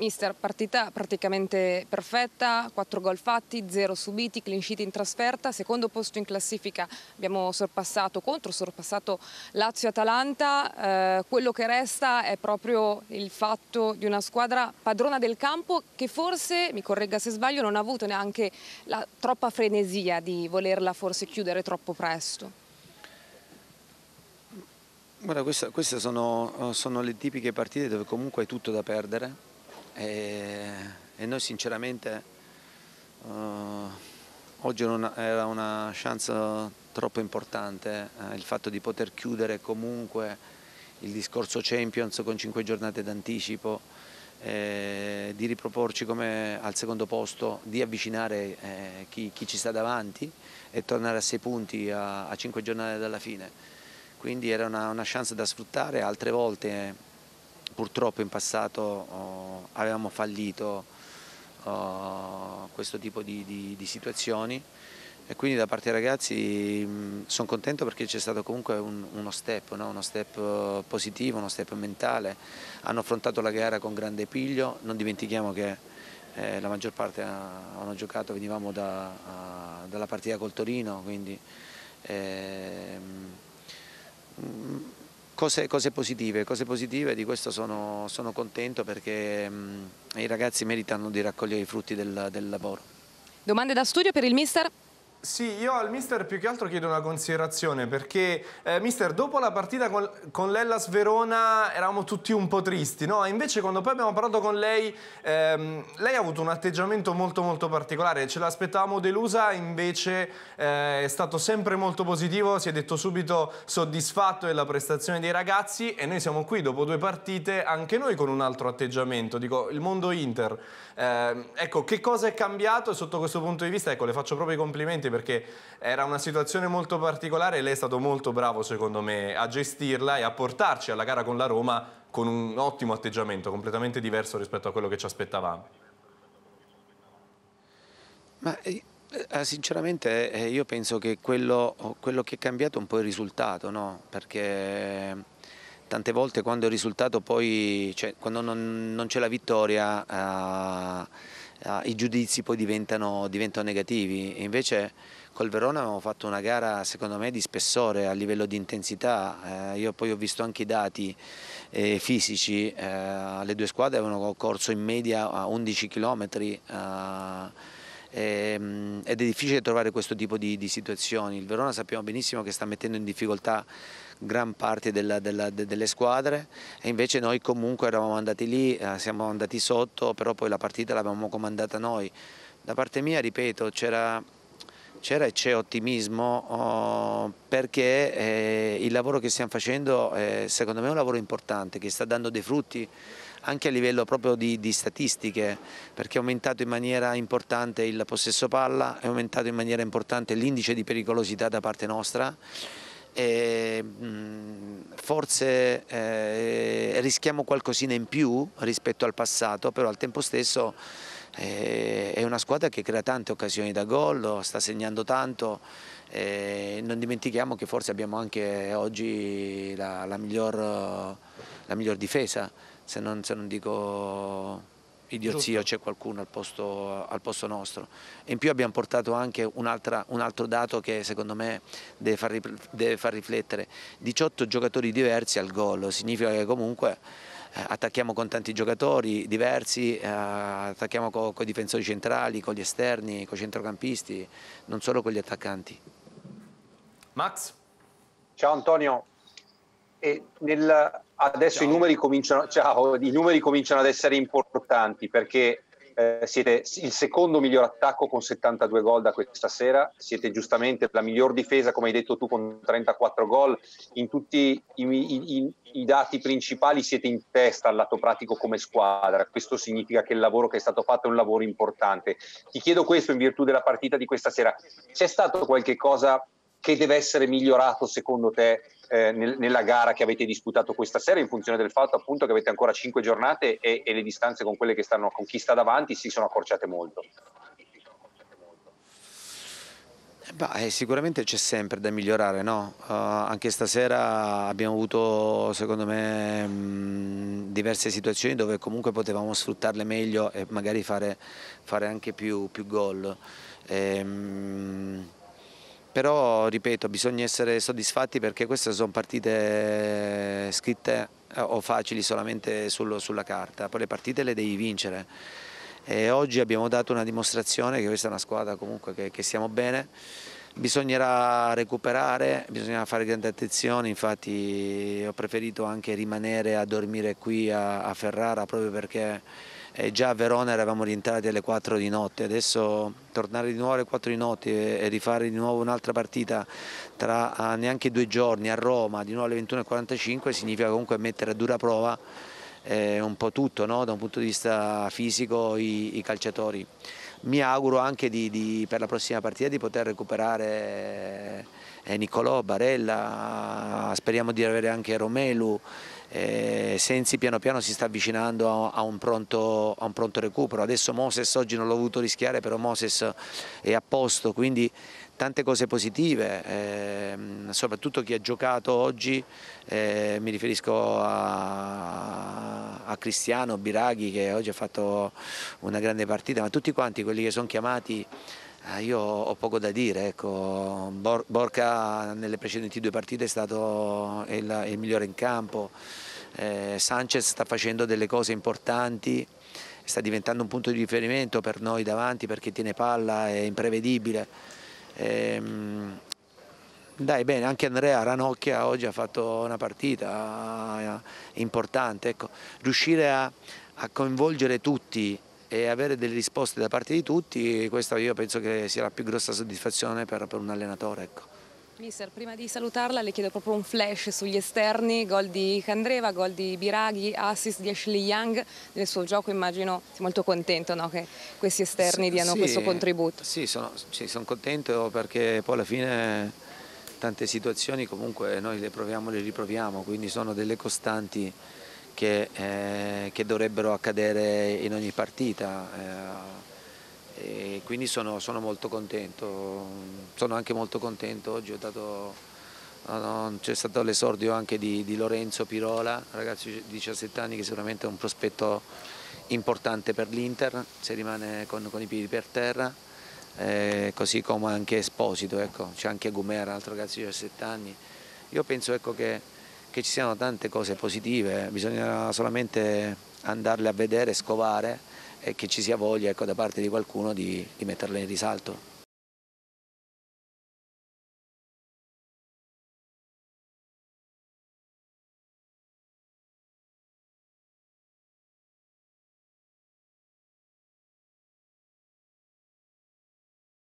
Mister, partita praticamente perfetta, 4 gol fatti, 0 subiti, clean sheet in trasferta, secondo posto in classifica abbiamo sorpassato contro, sorpassato Lazio-Atalanta, eh, quello che resta è proprio il fatto di una squadra padrona del campo che forse, mi corregga se sbaglio, non ha avuto neanche la troppa frenesia di volerla forse chiudere troppo presto. Guarda, queste sono, sono le tipiche partite dove comunque hai tutto da perdere e, e noi sinceramente eh, oggi non, era una chance troppo importante eh, il fatto di poter chiudere comunque il discorso Champions con 5 giornate d'anticipo, eh, di riproporci come al secondo posto, di avvicinare eh, chi, chi, ci sta davanti e tornare a 6 punti a, a 5 giornate dalla fine. Quindi era una, una chance da sfruttare, altre volte purtroppo in passato oh, avevamo fallito oh, questo tipo di, di, di, situazioni e quindi da parte dei ragazzi mm, sono contento perché c'è stato comunque un, uno step, no? uno step oh, positivo, uno step mentale, hanno affrontato la gara con grande piglio, non dimentichiamo che eh, la maggior parte ah, hanno giocato, venivamo da, a, ah, dalla partita col Torino, quindi... Eh, mh, mm, Cose, cose, positive, cose, positive, di questo sono, sono contento perché mh, mm, i ragazzi meritano di raccogliere i frutti del, del lavoro. Domande da studio per il mister? Sì, io al mister più che altro chiedo una considerazione perché, eh, mister, dopo la partita con, con l'Ellas Verona eravamo tutti un po' tristi, no? Invece quando poi abbiamo parlato con lei, ehm, lei ha avuto un atteggiamento molto molto particolare, ce l'aspettavamo delusa, invece eh, è stato sempre molto positivo, si è detto subito soddisfatto della prestazione dei ragazzi e noi siamo qui dopo due partite anche noi con un altro atteggiamento, dico il mondo Inter. Eh, ecco, che cosa è cambiato sotto questo punto di vista? Ecco, le faccio proprio i complimenti perché era una situazione molto particolare e lei è stato molto bravo secondo me a gestirla e a portarci alla gara con la Roma con un ottimo atteggiamento, completamente diverso rispetto a quello che ci aspettavamo. Ma eh, eh, sinceramente eh, io penso che quello, quello che è cambiato è un po' il risultato, no? perché tante volte quando il risultato poi, cioè, quando non, non c'è la vittoria... Eh, eh, i giudizi poi diventano, diventano negativi. Invece col Verona abbiamo fatto una gara secondo me di spessore a livello di intensità, eh, io poi ho visto anche i dati eh, fisici, eh, le due squadre avevano corso in media a 11 km ehm, ed è difficile trovare questo tipo di, di, situazioni. Il Verona sappiamo benissimo che sta mettendo in difficoltà gran parte della, della, de, delle squadre e invece noi comunque eravamo andati lì, eh, siamo andati sotto, però poi la partita l'abbiamo comandata noi. Da parte mia, ripeto, c'era c'era e c'è ottimismo oh, perché eh, il lavoro che stiamo facendo eh, secondo me è un lavoro importante che sta dando dei frutti anche a livello proprio di, di statistiche, perché è aumentato in maniera importante il possesso palla, è aumentato in maniera importante l'indice di pericolosità da parte nostra. E, forse eh, rischiamo qualcosina in più rispetto al passato, però al tempo stesso eh, è una squadra che crea tante occasioni da gol, sta segnando tanto, eh, non dimentichiamo che forse abbiamo anche oggi la, la, miglior, la miglior difesa se non, se non dico idiozia c'è qualcuno al posto, al posto, nostro. in più abbiamo portato anche un, un altro dato che secondo me deve far, deve far, riflettere, 18 giocatori diversi al gol, significa che comunque eh, attacchiamo con tanti giocatori diversi, eh, attacchiamo con i difensori centrali, con gli esterni, con i centrocampisti, non solo con gli attaccanti. Max? Ciao Antonio, nel, adesso Ciao. i numeri, cominciano, Ciao, i numeri cominciano ad essere importanti perché eh, siete il secondo miglior attacco con 72 gol da questa sera, siete giustamente la miglior difesa, come hai detto tu, con 34 gol. In tutti i, i, i, i, dati principali siete in testa al lato pratico come squadra. Questo significa che il lavoro che è stato fatto è un lavoro importante. Ti chiedo questo in virtù della partita di questa sera. C'è stato qualche cosa che deve essere migliorato secondo te eh, nel, nella gara che avete disputato questa sera in funzione del fatto appunto che avete ancora 5 giornate e, e le distanze con, stanno, con chi sta davanti si sono accorciate molto? Eh, beh, eh, sicuramente c'è sempre da migliorare, no? uh, anche stasera abbiamo avuto, secondo me, mh, diverse situazioni dove comunque potevamo sfruttarle meglio e magari fare, fare anche più, più gol. E, ehm, però ripeto bisogna essere soddisfatti perché queste sono partite eh, scritte eh, o facili solamente sul, sulla carta, poi le partite le devi vincere. E oggi abbiamo dato una dimostrazione che questa è una squadra comunque che, che stiamo bene, bisognerà recuperare, bisognerà fare grande attenzione, infatti ho preferito anche rimanere a dormire qui a, a Ferrara proprio perché e eh, già a Verona eravamo rientrati alle 4 di notte, adesso tornare di nuovo alle 4 di notte e rifare di nuovo un'altra partita tra ah, neanche due giorni a Roma, di nuovo alle 21.45 significa comunque mettere a dura prova eh, un po' tutto no? da un punto di vista fisico i, i calciatori. Mi auguro anche di, di, per la prossima partita di poter recuperare eh, Nicolò, Barella, speriamo di avere anche Romelu eh, Sensi piano piano si sta avvicinando a un, pronto, a un, pronto, recupero, adesso Moses oggi non l'ho voluto rischiare però Moses è a posto quindi tante cose positive, eh, soprattutto chi ha giocato oggi, eh, mi riferisco a, a, Cristiano Biraghi che oggi ha fatto una grande partita, ma tutti quanti quelli che sono chiamati eh, io ho poco da dire, ecco. Borca nelle precedenti due partite è stato il, il migliore in campo, eh, Sanchez sta facendo delle cose importanti, sta diventando un punto di riferimento per noi davanti perché tiene palla, è imprevedibile. Eh, dai bene, anche Andrea Ranocchia oggi ha fatto una partita eh, importante, ecco. riuscire a, a coinvolgere tutti e avere delle risposte da parte di tutti, questa io penso che sia la più grossa soddisfazione per, per un allenatore. Ecco. Mister, prima di salutarla le chiedo proprio un flash sugli esterni, gol di Candreva, gol di Biraghi, assist di Ashley Young, nel suo gioco immagino sei molto contento no, che questi esterni diano sì, questo contributo. Sì sono, sì, sono contento perché poi alla fine tante situazioni comunque noi le proviamo e le riproviamo, quindi sono delle costanti che, eh, che dovrebbero accadere in ogni partita. Eh, e quindi sono, sono, molto contento, sono anche molto contento oggi, ho dato, c'è stato l'esordio anche di, di, Lorenzo Pirola, ragazzo di 17 anni che sicuramente è un prospetto importante per l'Inter, se rimane con, con, i piedi per terra, eh, così come anche Esposito, ecco. c'è anche Gumera, altro ragazzo di 17 anni. Io penso ecco, che che ci siano tante cose positive, bisogna solamente andarle a vedere, scovare e che ci sia voglia ecco, da parte di qualcuno di, di metterle in risalto.